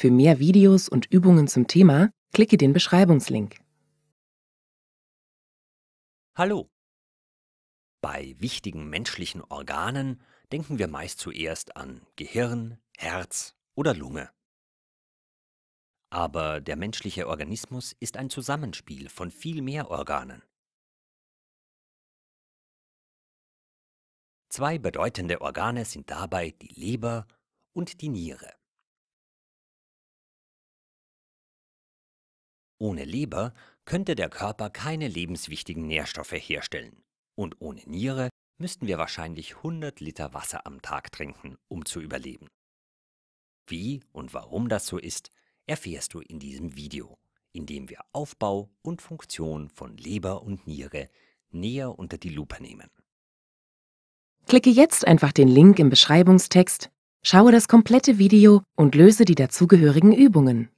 Für mehr Videos und Übungen zum Thema klicke den Beschreibungslink. Hallo! Bei wichtigen menschlichen Organen denken wir meist zuerst an Gehirn, Herz oder Lunge. Aber der menschliche Organismus ist ein Zusammenspiel von viel mehr Organen. Zwei bedeutende Organe sind dabei die Leber und die Niere. Ohne Leber könnte der Körper keine lebenswichtigen Nährstoffe herstellen. Und ohne Niere müssten wir wahrscheinlich 100 Liter Wasser am Tag trinken, um zu überleben. Wie und warum das so ist, erfährst du in diesem Video, in dem wir Aufbau und Funktion von Leber und Niere näher unter die Lupe nehmen. Klicke jetzt einfach den Link im Beschreibungstext, schaue das komplette Video und löse die dazugehörigen Übungen.